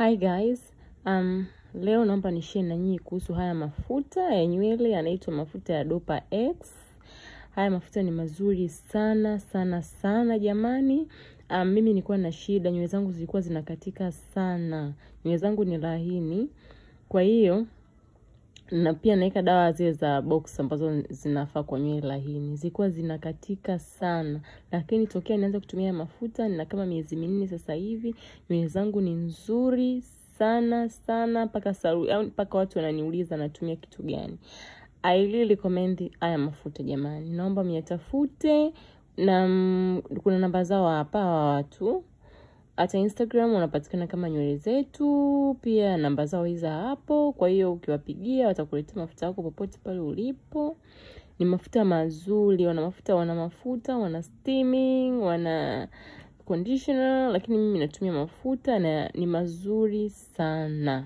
Hi guys, um, leo naomba nishare na nyinyi kuhusu haya mafuta ya nywele yanaitwa mafuta ya Dopa X. Haya mafuta ni mazuri sana sana sana jamani. Um, mimi nilikuwa na shida, nywele zangu zilikuwa zinakatika sana. Nywele zangu ni lahini Kwa hiyo na pia naweka dawa zile za box ambazo zinafaa kwa nywele laini, zilikuwa zinakatika sana, lakini tokea nianza kutumia mafuta na kama miezi minne sasa hivi nywele zangu ni nzuri sana sana, mpaka mpaka watu wananiuliza natumia kitu gani. I really recommend haya mafuta jamani, naomba myatafute, na mm, kuna namba zao hapa wa watu hata Instagram wanapatikana kama nywele zetu, pia namba zao hizi hapo. Kwa hiyo ukiwapigia watakuletea mafuta yako popote pale ulipo. Ni mafuta mazuri, wana mafuta wana mafuta wana steaming, wana conditioner, lakini mimi natumia mafuta na ni mazuri sana.